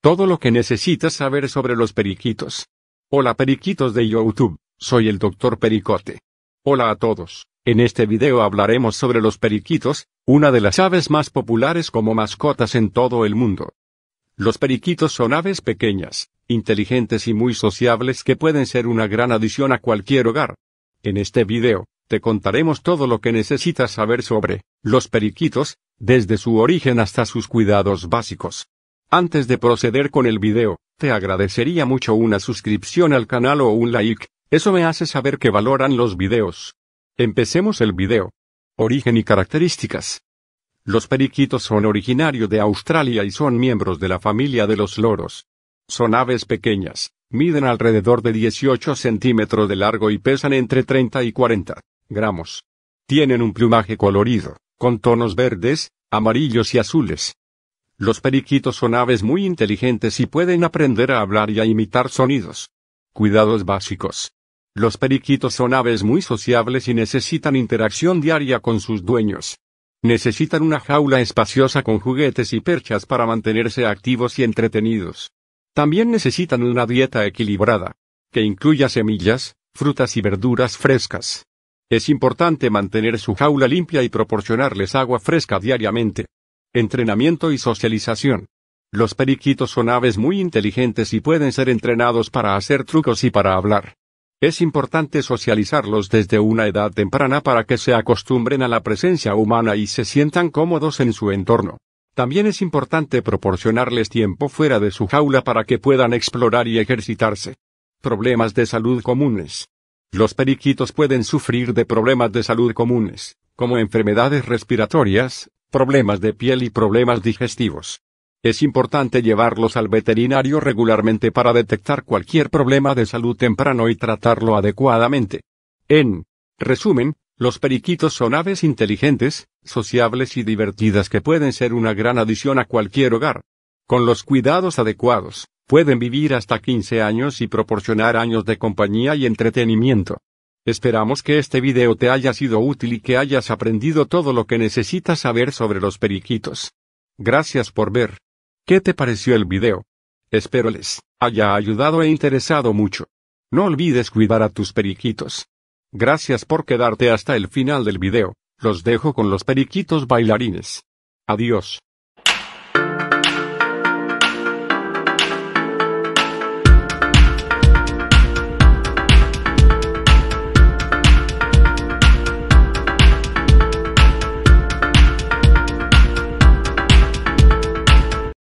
Todo lo que necesitas saber sobre los periquitos. Hola periquitos de YouTube, soy el Dr. Pericote. Hola a todos, en este video hablaremos sobre los periquitos, una de las aves más populares como mascotas en todo el mundo. Los periquitos son aves pequeñas, inteligentes y muy sociables que pueden ser una gran adición a cualquier hogar. En este video, te contaremos todo lo que necesitas saber sobre los periquitos, desde su origen hasta sus cuidados básicos. Antes de proceder con el video, te agradecería mucho una suscripción al canal o un like, eso me hace saber que valoran los videos. Empecemos el video. Origen y características. Los periquitos son originarios de Australia y son miembros de la familia de los loros. Son aves pequeñas, miden alrededor de 18 centímetros de largo y pesan entre 30 y 40 gramos. Tienen un plumaje colorido, con tonos verdes, amarillos y azules. Los periquitos son aves muy inteligentes y pueden aprender a hablar y a imitar sonidos. Cuidados básicos. Los periquitos son aves muy sociables y necesitan interacción diaria con sus dueños. Necesitan una jaula espaciosa con juguetes y perchas para mantenerse activos y entretenidos. También necesitan una dieta equilibrada, que incluya semillas, frutas y verduras frescas. Es importante mantener su jaula limpia y proporcionarles agua fresca diariamente entrenamiento y socialización. Los periquitos son aves muy inteligentes y pueden ser entrenados para hacer trucos y para hablar. Es importante socializarlos desde una edad temprana para que se acostumbren a la presencia humana y se sientan cómodos en su entorno. También es importante proporcionarles tiempo fuera de su jaula para que puedan explorar y ejercitarse. Problemas de salud comunes. Los periquitos pueden sufrir de problemas de salud comunes, como enfermedades respiratorias, problemas de piel y problemas digestivos. Es importante llevarlos al veterinario regularmente para detectar cualquier problema de salud temprano y tratarlo adecuadamente. En resumen, los periquitos son aves inteligentes, sociables y divertidas que pueden ser una gran adición a cualquier hogar. Con los cuidados adecuados, pueden vivir hasta 15 años y proporcionar años de compañía y entretenimiento. Esperamos que este video te haya sido útil y que hayas aprendido todo lo que necesitas saber sobre los periquitos. Gracias por ver. ¿Qué te pareció el video? Espero les haya ayudado e interesado mucho. No olvides cuidar a tus periquitos. Gracias por quedarte hasta el final del video. Los dejo con los periquitos bailarines. Adiós.